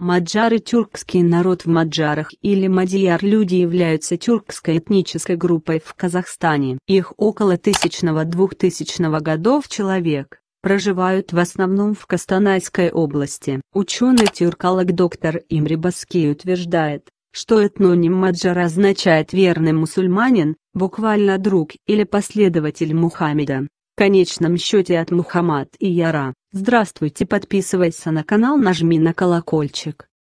Маджары Тюркский народ в Маджарах или Мадияр-люди являются тюркской этнической группой в Казахстане. Их около 1000-2000 годов человек, проживают в основном в Костанайской области. Ученый-тюрколог доктор Имри Баски утверждает, что этноним Маджар означает верный мусульманин, буквально друг или последователь Мухаммеда конечном счете от Мухаммад и Яра. Здравствуйте, подписывайся на канал, нажми на колокольчик.